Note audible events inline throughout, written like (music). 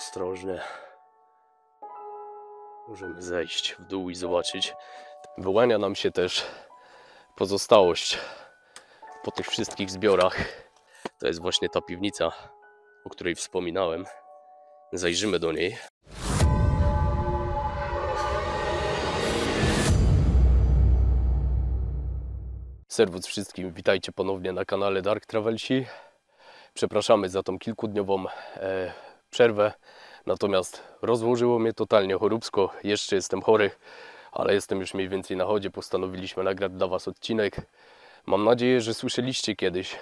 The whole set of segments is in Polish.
ostrożnie. Możemy zejść w dół i zobaczyć. Wyłania nam się też pozostałość po tych wszystkich zbiorach. To jest właśnie ta piwnica, o której wspominałem. Zajrzymy do niej. Serwus wszystkim, witajcie ponownie na kanale Dark Travelsi. Przepraszamy za tą kilkudniową e, przerwę. Natomiast rozłożyło mnie totalnie choróbsko. Jeszcze jestem chory, ale jestem już mniej więcej na chodzie. Postanowiliśmy nagrać dla Was odcinek. Mam nadzieję, że słyszeliście kiedyś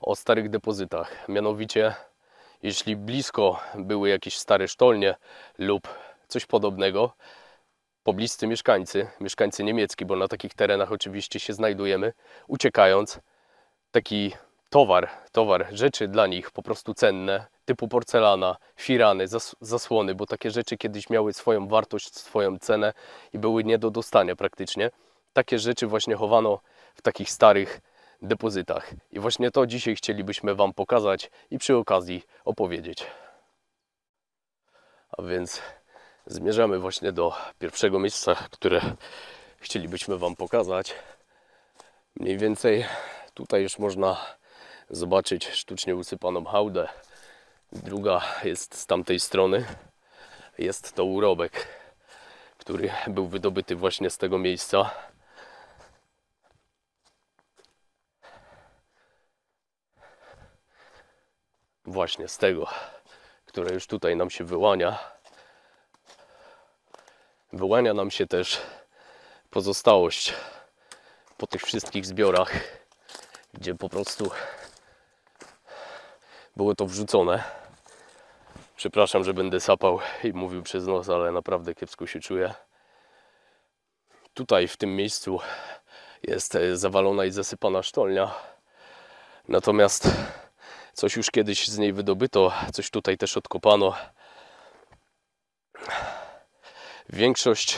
o starych depozytach. Mianowicie, jeśli blisko były jakieś stare sztolnie lub coś podobnego, pobliscy mieszkańcy, mieszkańcy niemiecki, bo na takich terenach oczywiście się znajdujemy, uciekając, taki towar, towar, rzeczy dla nich po prostu cenne, typu porcelana, firany, zas zasłony, bo takie rzeczy kiedyś miały swoją wartość, swoją cenę i były nie do dostania praktycznie. Takie rzeczy właśnie chowano w takich starych depozytach. I właśnie to dzisiaj chcielibyśmy Wam pokazać i przy okazji opowiedzieć. A więc zmierzamy właśnie do pierwszego miejsca, które chcielibyśmy Wam pokazać. Mniej więcej tutaj już można zobaczyć sztucznie usypaną hałdę druga jest z tamtej strony. Jest to urobek, który był wydobyty właśnie z tego miejsca. Właśnie z tego, które już tutaj nam się wyłania. Wyłania nam się też pozostałość po tych wszystkich zbiorach, gdzie po prostu było to wrzucone. Przepraszam, że będę sapał i mówił przez nos, ale naprawdę kiepsko się czuję. Tutaj, w tym miejscu jest e, zawalona i zasypana sztolnia. Natomiast coś już kiedyś z niej wydobyto, coś tutaj też odkopano. Większość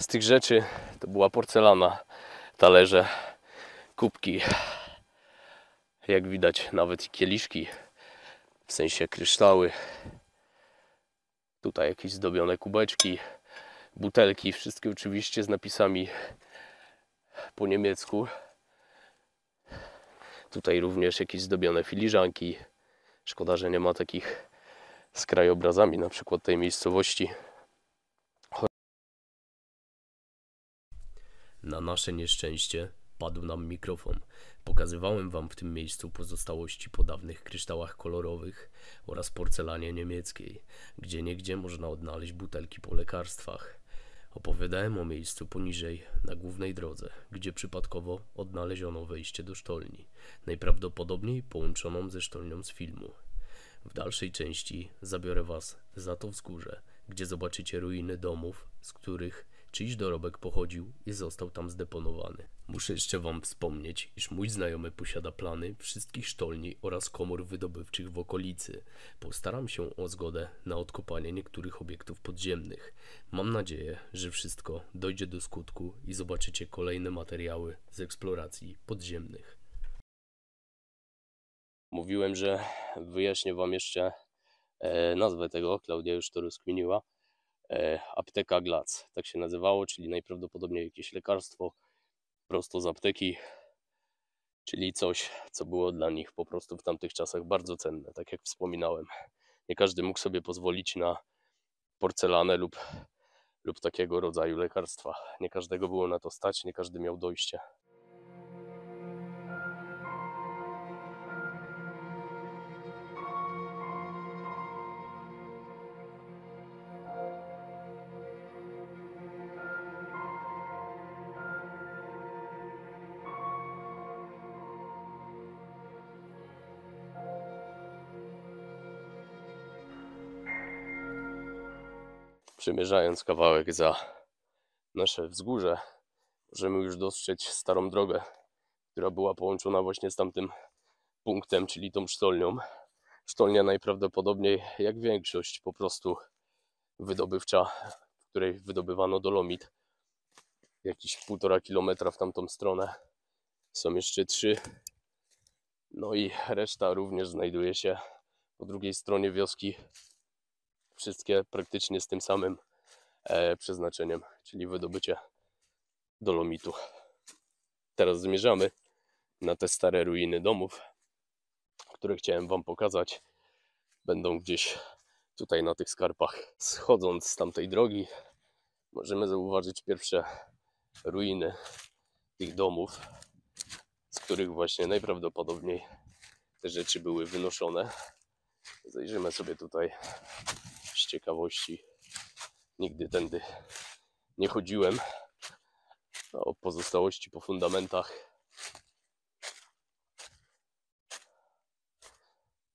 z tych rzeczy to była porcelana, talerze, kubki. Jak widać, nawet kieliszki, w sensie kryształy. Tutaj jakieś zdobione kubeczki, butelki, wszystkie oczywiście z napisami po niemiecku. Tutaj również jakieś zdobione filiżanki. Szkoda, że nie ma takich z krajobrazami na przykład tej miejscowości. Na nasze nieszczęście padł nam mikrofon. Pokazywałem wam w tym miejscu pozostałości po dawnych kryształach kolorowych oraz porcelanie niemieckiej, gdzie niegdzie można odnaleźć butelki po lekarstwach. Opowiadałem o miejscu poniżej, na głównej drodze, gdzie przypadkowo odnaleziono wejście do sztolni, najprawdopodobniej połączoną ze sztolnią z filmu. W dalszej części zabiorę was za to wzgórze, gdzie zobaczycie ruiny domów, z których czyjś dorobek pochodził i został tam zdeponowany. Muszę jeszcze wam wspomnieć, iż mój znajomy posiada plany wszystkich sztolni oraz komór wydobywczych w okolicy. Postaram się o zgodę na odkopanie niektórych obiektów podziemnych. Mam nadzieję, że wszystko dojdzie do skutku i zobaczycie kolejne materiały z eksploracji podziemnych. Mówiłem, że wyjaśnię wam jeszcze e, nazwę tego, Klaudia już to rozkminiła. E, apteka Glac, tak się nazywało, czyli najprawdopodobniej jakieś lekarstwo prosto z apteki, czyli coś, co było dla nich po prostu w tamtych czasach bardzo cenne, tak jak wspominałem. Nie każdy mógł sobie pozwolić na porcelanę lub, lub takiego rodzaju lekarstwa. Nie każdego było na to stać, nie każdy miał dojście. Przemierzając kawałek za nasze wzgórze, możemy już dostrzec starą drogę, która była połączona właśnie z tamtym punktem, czyli tą sztolnią. Sztolnia najprawdopodobniej, jak większość, po prostu wydobywcza, w której wydobywano dolomit. Jakieś półtora kilometra w tamtą stronę. Są jeszcze trzy. No i reszta również znajduje się po drugiej stronie wioski wszystkie praktycznie z tym samym e, przeznaczeniem, czyli wydobycie dolomitu. Teraz zmierzamy na te stare ruiny domów, które chciałem Wam pokazać. Będą gdzieś tutaj na tych skarpach. Schodząc z tamtej drogi, możemy zauważyć pierwsze ruiny tych domów, z których właśnie najprawdopodobniej te rzeczy były wynoszone. Zajrzymy sobie tutaj ciekawości. Nigdy tędy nie chodziłem. O no, pozostałości po fundamentach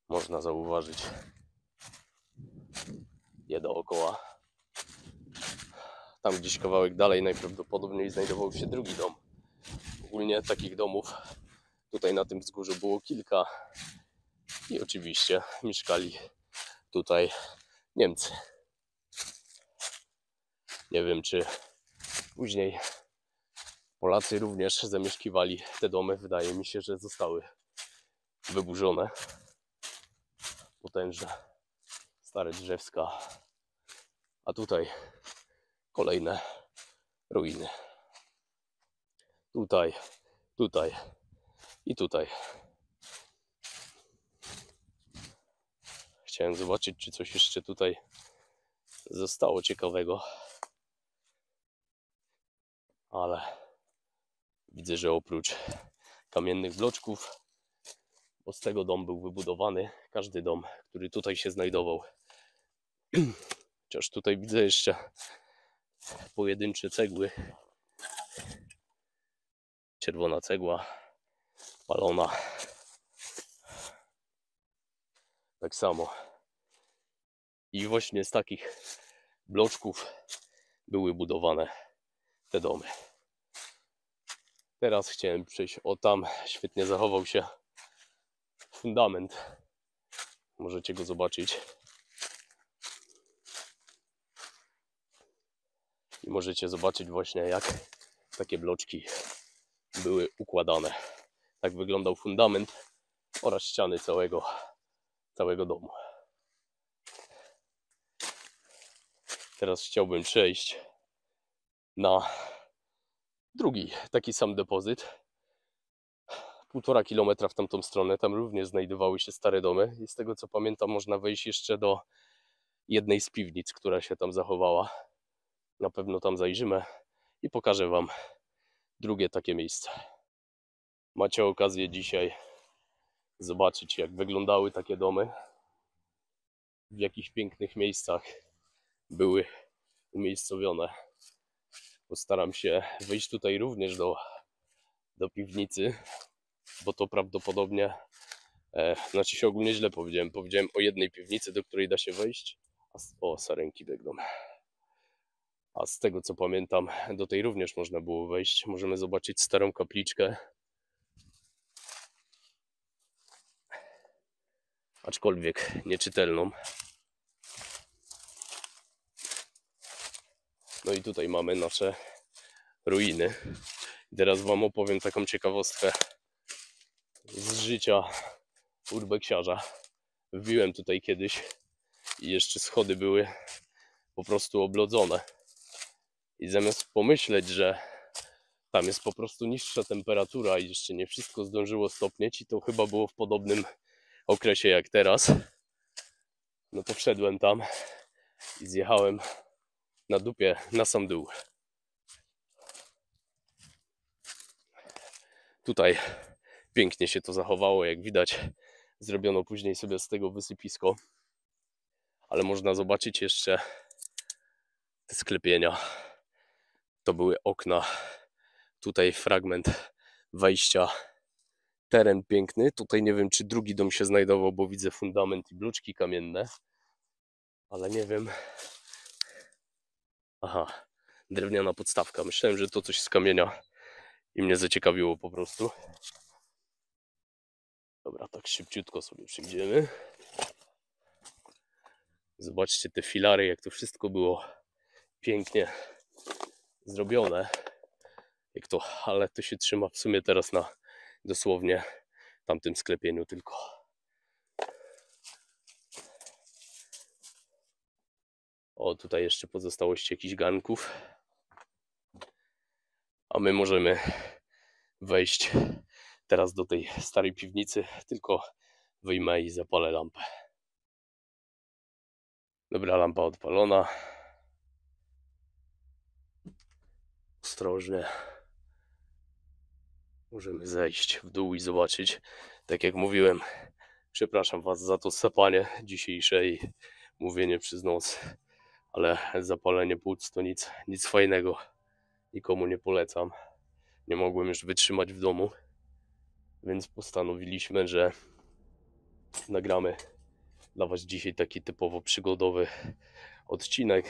można zauważyć je dookoła. Tam gdzieś kawałek dalej najprawdopodobniej znajdował się drugi dom. Ogólnie takich domów tutaj na tym wzgórzu było kilka i oczywiście mieszkali tutaj Niemcy. Nie wiem, czy później Polacy również zamieszkiwali te domy. Wydaje mi się, że zostały wyburzone. Potężne stare drzewska. A tutaj kolejne ruiny. Tutaj, tutaj i tutaj. Chciałem zobaczyć, czy coś jeszcze tutaj zostało ciekawego. Ale widzę, że oprócz kamiennych bloczków, bo z tego dom był wybudowany, każdy dom, który tutaj się znajdował. (clears throat) Chociaż tutaj widzę jeszcze pojedyncze cegły. Czerwona cegła palona tak samo. I właśnie z takich bloczków były budowane te domy. Teraz chciałem przejść O tam świetnie zachował się fundament. Możecie go zobaczyć. I możecie zobaczyć właśnie jak takie bloczki były układane. Tak wyglądał fundament oraz ściany całego całego domu. Teraz chciałbym przejść na drugi taki sam depozyt. Półtora kilometra w tamtą stronę, tam również znajdowały się stare domy. I z tego co pamiętam, można wejść jeszcze do jednej z piwnic, która się tam zachowała. Na pewno tam zajrzymy i pokażę Wam drugie takie miejsce. Macie okazję dzisiaj zobaczyć, jak wyglądały takie domy, w jakich pięknych miejscach były umiejscowione. Postaram się wyjść tutaj również do, do piwnicy, bo to prawdopodobnie, e, znaczy się ogólnie źle powiedziałem. Powiedziałem o jednej piwnicy, do której da się wejść. A, o, sarenki biegną. A z tego co pamiętam, do tej również można było wejść. Możemy zobaczyć starą kapliczkę aczkolwiek nieczytelną. No i tutaj mamy nasze ruiny. Teraz Wam opowiem taką ciekawostkę z życia urbeksiarza. Wbiłem tutaj kiedyś i jeszcze schody były po prostu oblodzone. I zamiast pomyśleć, że tam jest po prostu niższa temperatura i jeszcze nie wszystko zdążyło stopnieć, i to chyba było w podobnym okresie jak teraz, no to wszedłem tam i zjechałem na dupie, na sam dół. Tutaj pięknie się to zachowało, jak widać. Zrobiono później sobie z tego wysypisko, ale można zobaczyć jeszcze te sklepienia. To były okna. Tutaj fragment wejścia teren piękny. Tutaj nie wiem, czy drugi dom się znajdował, bo widzę fundament i bluczki kamienne, ale nie wiem. Aha, drewniana podstawka. Myślałem, że to coś z kamienia i mnie zaciekawiło po prostu. Dobra, tak szybciutko sobie przyjdziemy. Zobaczcie te filary, jak to wszystko było pięknie zrobione. Jak to, ale to się trzyma w sumie teraz na dosłownie w tamtym sklepieniu tylko. O, tutaj jeszcze pozostałości jakichś ganków. A my możemy wejść teraz do tej starej piwnicy, tylko wyjmę i zapalę lampę. Dobra, lampa odpalona. Ostrożnie. Możemy zejść w dół i zobaczyć. Tak jak mówiłem, przepraszam Was za to sapanie dzisiejsze i mówienie przez noc, ale zapalenie płuc to nic, nic fajnego. Nikomu nie polecam. Nie mogłem już wytrzymać w domu, więc postanowiliśmy, że nagramy dla Was dzisiaj taki typowo przygodowy odcinek.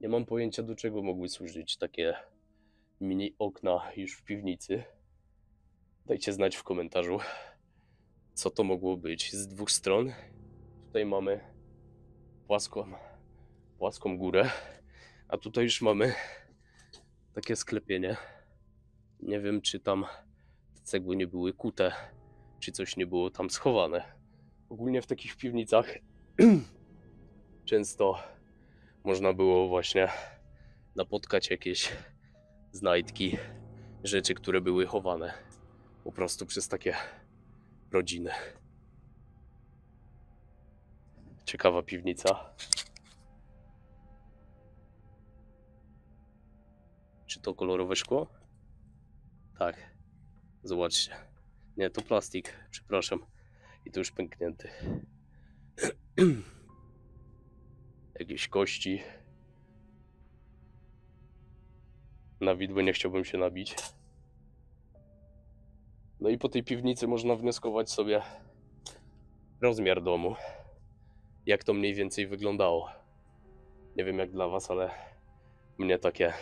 Nie mam pojęcia, do czego mogły służyć takie Mini okna już w piwnicy. Dajcie znać w komentarzu, co to mogło być. Z dwóch stron tutaj mamy płaską, płaską górę, a tutaj już mamy takie sklepienie. Nie wiem, czy tam cegły nie były kute, czy coś nie było tam schowane. Ogólnie w takich piwnicach (clears throat) często można było właśnie napotkać jakieś znajdki, rzeczy, które były chowane po prostu przez takie rodziny. Ciekawa piwnica. Czy to kolorowe szkło? Tak. Zobaczcie. Nie, to plastik, przepraszam. I tu już pęknięty. (clears throat) Jakieś kości. na widły nie chciałbym się nabić. No i po tej piwnicy można wnioskować sobie rozmiar domu. Jak to mniej więcej wyglądało. Nie wiem jak dla was, ale mnie takie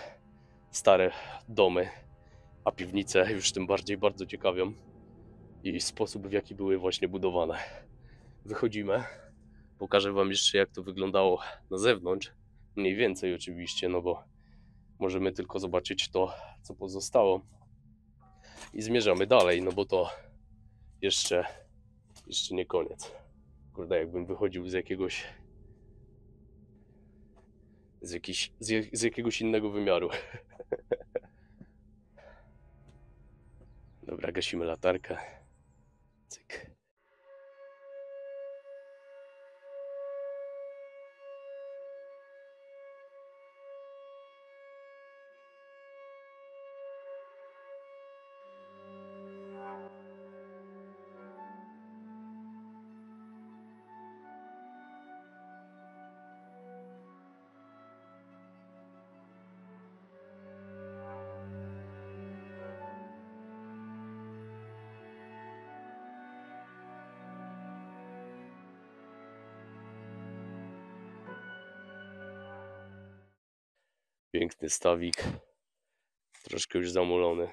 stare domy, a piwnice już tym bardziej bardzo ciekawią. I sposób w jaki były właśnie budowane. Wychodzimy. Pokażę wam jeszcze jak to wyglądało na zewnątrz. Mniej więcej oczywiście, no bo Możemy tylko zobaczyć to, co pozostało. I zmierzamy dalej, no bo to jeszcze, jeszcze nie koniec. Kurde, jakbym wychodził z jakiegoś z, jakiś, z, z jakiegoś innego wymiaru. (laughs) Dobra, gasimy latarkę. Cyk. Piękny stawik. Troszkę już zamulony.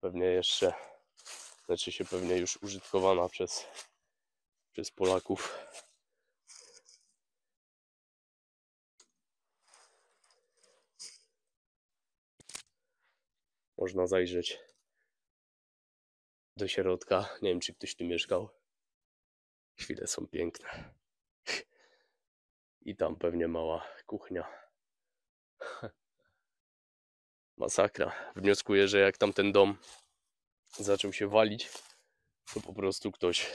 Pewnie jeszcze, znaczy się pewnie już użytkowana przez, przez Polaków. Można zajrzeć do środka. Nie wiem, czy ktoś tu mieszkał. Chwile są piękne. I tam pewnie mała kuchnia. Masakra. Wnioskuję, że jak tamten dom zaczął się walić, to po prostu ktoś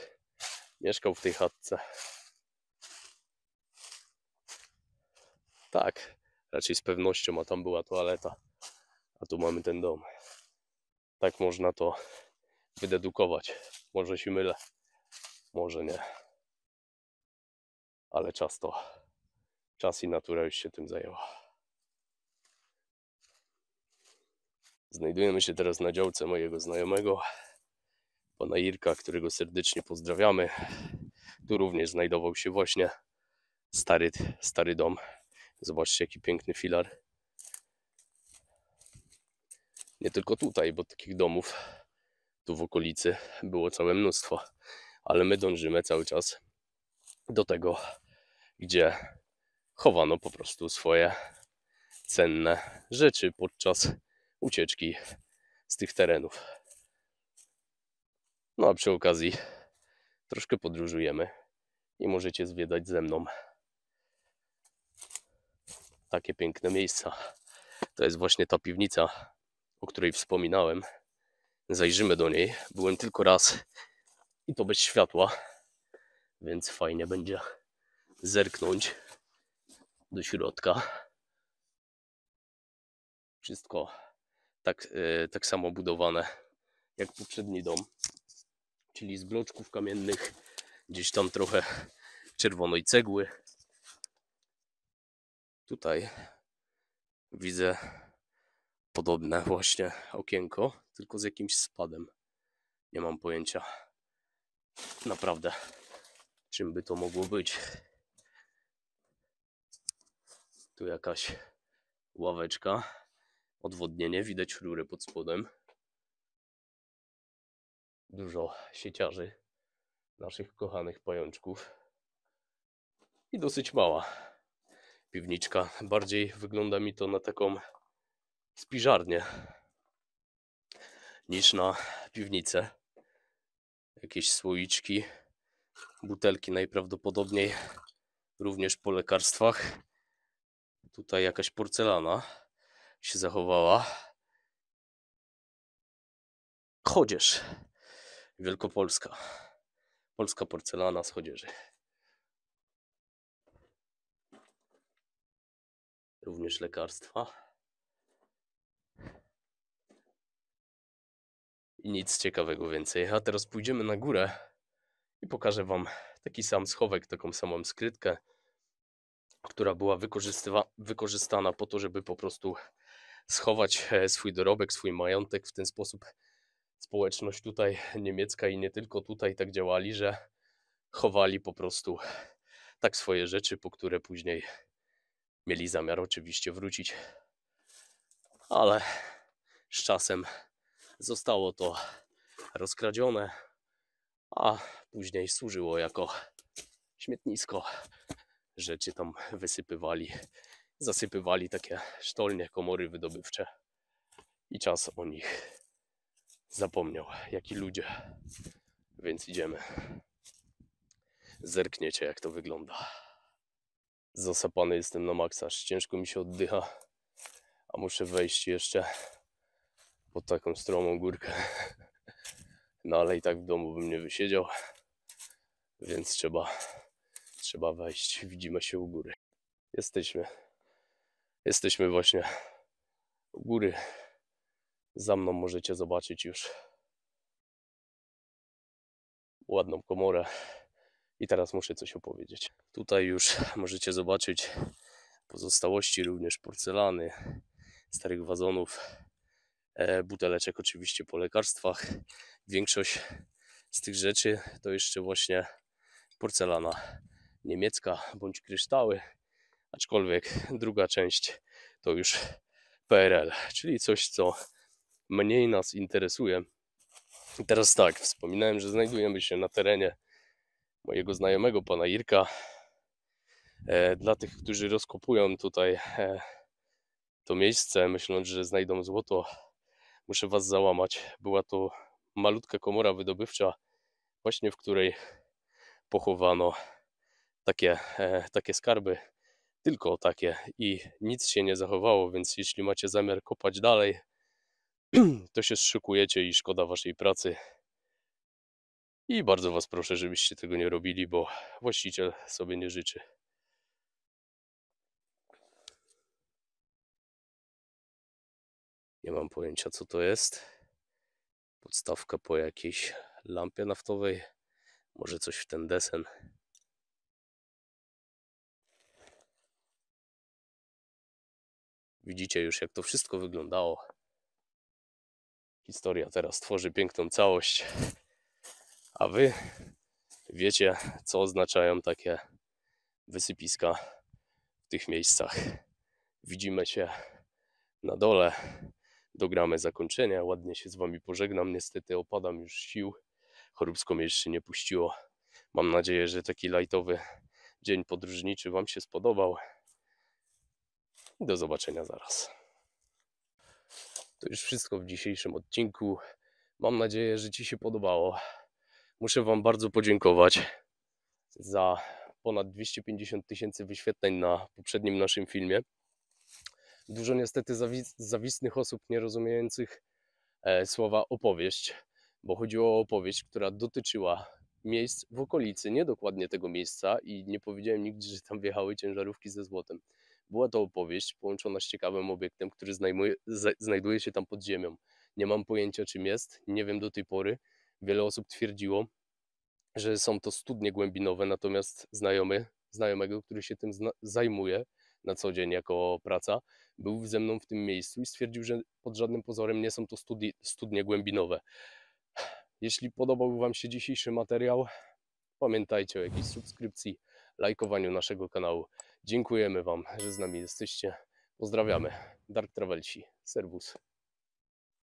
mieszkał w tej chatce. Tak, raczej z pewnością, a tam była toaleta, a tu mamy ten dom. Tak można to wydedukować. Może się mylę, może nie. Ale czas to, czas i natura już się tym zajęła. Znajdujemy się teraz na działce mojego znajomego, pana Irka, którego serdecznie pozdrawiamy. Tu również znajdował się właśnie stary, stary dom. Zobaczcie, jaki piękny filar. Nie tylko tutaj, bo takich domów tu w okolicy było całe mnóstwo. Ale my dążymy cały czas do tego, gdzie chowano po prostu swoje cenne rzeczy podczas ucieczki z tych terenów. No a przy okazji troszkę podróżujemy i możecie zwiedzać ze mną takie piękne miejsca. To jest właśnie ta piwnica, o której wspominałem. Zajrzymy do niej. Byłem tylko raz i to bez światła, więc fajnie będzie zerknąć do środka. Wszystko tak, e, tak samo budowane jak poprzedni dom. Czyli z bloczków kamiennych, gdzieś tam trochę czerwonej cegły. Tutaj widzę podobne właśnie okienko, tylko z jakimś spadem. Nie mam pojęcia naprawdę czym by to mogło być. Tu jakaś ławeczka odwodnienie, widać rury pod spodem. Dużo sieciarzy, naszych kochanych pajączków. I dosyć mała piwniczka. Bardziej wygląda mi to na taką spiżarnię niż na piwnicę. Jakieś słoiczki, butelki najprawdopodobniej również po lekarstwach. Tutaj jakaś porcelana się zachowała. Chodzież Wielkopolska. Polska porcelana z chodzieży. Również lekarstwa. I nic ciekawego więcej. A teraz pójdziemy na górę i pokażę Wam taki sam schowek, taką samą skrytkę, która była wykorzystywa- wykorzystana po to, żeby po prostu schować e, swój dorobek, swój majątek. W ten sposób społeczność tutaj niemiecka i nie tylko tutaj tak działali, że chowali po prostu tak swoje rzeczy, po które później mieli zamiar oczywiście wrócić. Ale z czasem zostało to rozkradzione, a później służyło jako śmietnisko. Rzeczy tam wysypywali zasypywali takie sztolnie komory wydobywcze i czas o nich zapomniał, jak ludzie. Więc idziemy. Zerkniecie, jak to wygląda. Zasapany jestem na maksaż, ciężko mi się oddycha, a muszę wejść jeszcze pod taką stromą górkę. No ale i tak w domu bym nie wysiedział, więc trzeba, trzeba wejść. Widzimy się u góry. Jesteśmy. Jesteśmy właśnie u góry. Za mną możecie zobaczyć już ładną komorę. I teraz muszę coś opowiedzieć. Tutaj już możecie zobaczyć pozostałości również porcelany, starych wazonów, e, buteleczek oczywiście po lekarstwach. Większość z tych rzeczy to jeszcze właśnie porcelana niemiecka bądź kryształy aczkolwiek druga część to już PRL, czyli coś, co mniej nas interesuje. teraz tak, wspominałem, że znajdujemy się na terenie mojego znajomego pana Irka. E, dla tych, którzy rozkopują tutaj e, to miejsce, myśląc, że znajdą złoto, muszę was załamać. Była to malutka komora wydobywcza, właśnie w której pochowano takie, e, takie skarby tylko takie i nic się nie zachowało, więc jeśli macie zamiar kopać dalej, (clears throat) to się szykujecie i szkoda waszej pracy. I bardzo was proszę, żebyście tego nie robili, bo właściciel sobie nie życzy. Nie mam pojęcia co to jest. Podstawka po jakiejś lampie naftowej. Może coś w ten desen. Widzicie już, jak to wszystko wyglądało. Historia teraz tworzy piękną całość, a wy wiecie, co oznaczają takie wysypiska w tych miejscach. Widzimy się na dole. Dogramy zakończenie. Ładnie się z wami pożegnam. Niestety opadam już sił. Choróbsko mnie jeszcze nie puściło. Mam nadzieję, że taki lightowy dzień podróżniczy wam się spodobał. I do zobaczenia zaraz. To już wszystko w dzisiejszym odcinku. Mam nadzieję, że Ci się podobało. Muszę Wam bardzo podziękować za ponad 250 tysięcy wyświetleń na poprzednim naszym filmie. Dużo niestety zawis zawisnych osób nie rozumiejących e, słowa opowieść, bo chodziło o opowieść, która dotyczyła miejsc w okolicy, nie dokładnie tego miejsca i nie powiedziałem nigdzie, że tam wjechały ciężarówki ze złotem. Była to opowieść połączona z ciekawym obiektem, który znajmuje, znajduje się tam pod ziemią. Nie mam pojęcia, czym jest, nie wiem do tej pory. Wiele osób twierdziło, że są to studnie głębinowe, natomiast znajomy, znajomego, który się tym zajmuje na co dzień jako praca, był ze mną w tym miejscu i stwierdził, że pod żadnym pozorem nie są to studi- studnie głębinowe. Jeśli podobał Wam się dzisiejszy materiał, pamiętajcie o jakiejś subskrypcji, lajkowaniu naszego kanału. Dziękujemy Wam, że z nami jesteście. Pozdrawiamy. Mhm. Dark Travelsi. Serwus.